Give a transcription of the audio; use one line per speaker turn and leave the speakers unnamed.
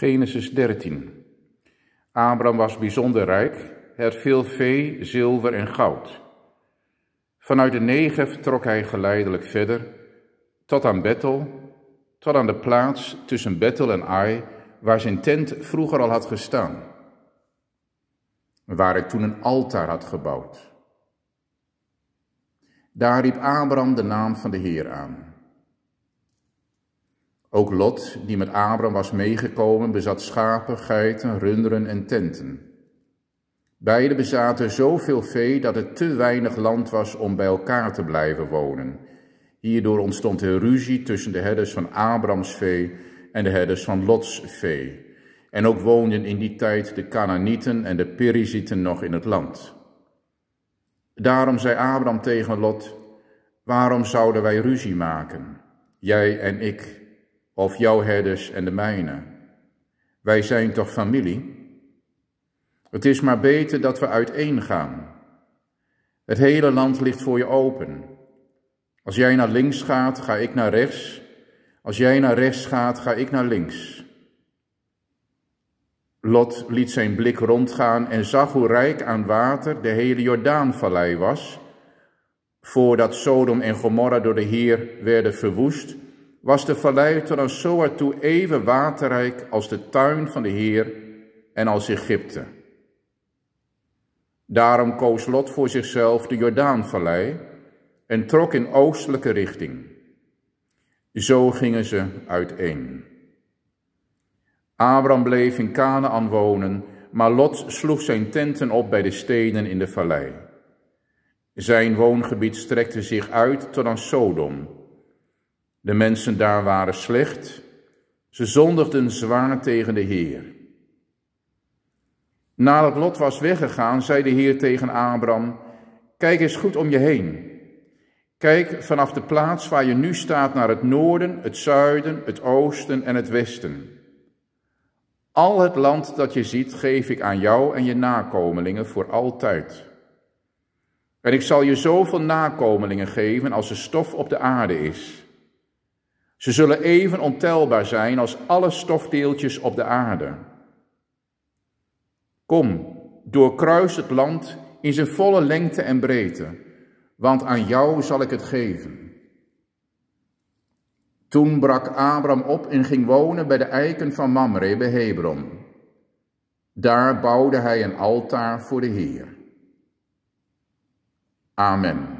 Genesis 13. Abram was bijzonder rijk. het had veel vee, zilver en goud. Vanuit de Negev trok hij geleidelijk verder, tot aan Bethel, tot aan de plaats tussen Bethel en Ai, waar zijn tent vroeger al had gestaan, waar hij toen een altaar had gebouwd. Daar riep Abram de naam van de Heer aan. Ook Lot, die met Abram was meegekomen, bezat schapen, geiten, runderen en tenten. Beiden bezaten zoveel vee dat het te weinig land was om bij elkaar te blijven wonen. Hierdoor ontstond er ruzie tussen de herders van Abrams vee en de herders van Lots vee. En ook woonden in die tijd de Canaanieten en de Perizieten nog in het land. Daarom zei Abram tegen Lot, waarom zouden wij ruzie maken, jij en ik, of jouw herders en de mijne. Wij zijn toch familie? Het is maar beter dat we uiteen gaan. Het hele land ligt voor je open. Als jij naar links gaat, ga ik naar rechts. Als jij naar rechts gaat, ga ik naar links. Lot liet zijn blik rondgaan en zag hoe rijk aan water de hele Jordaanvallei was, voordat Sodom en Gomorra door de Heer werden verwoest was de vallei tot aan Zoar toe even waterrijk als de tuin van de Heer en als Egypte. Daarom koos Lot voor zichzelf de Jordaanvallei en trok in oostelijke richting. Zo gingen ze uiteen. Abraham bleef in Canaan wonen, maar Lot sloeg zijn tenten op bij de steden in de vallei. Zijn woongebied strekte zich uit tot aan Sodom, de mensen daar waren slecht. Ze zondigden zwaar tegen de Heer. Nadat Lot was weggegaan, zei de Heer tegen Abram: Kijk eens goed om je heen. Kijk vanaf de plaats waar je nu staat naar het noorden, het zuiden, het oosten en het westen. Al het land dat je ziet geef ik aan jou en je nakomelingen voor altijd. En ik zal je zoveel nakomelingen geven als de stof op de aarde is. Ze zullen even ontelbaar zijn als alle stofdeeltjes op de aarde. Kom, doorkruis het land in zijn volle lengte en breedte, want aan jou zal ik het geven. Toen brak Abram op en ging wonen bij de eiken van Mamre bij Hebron. Daar bouwde hij een altaar voor de Heer. Amen.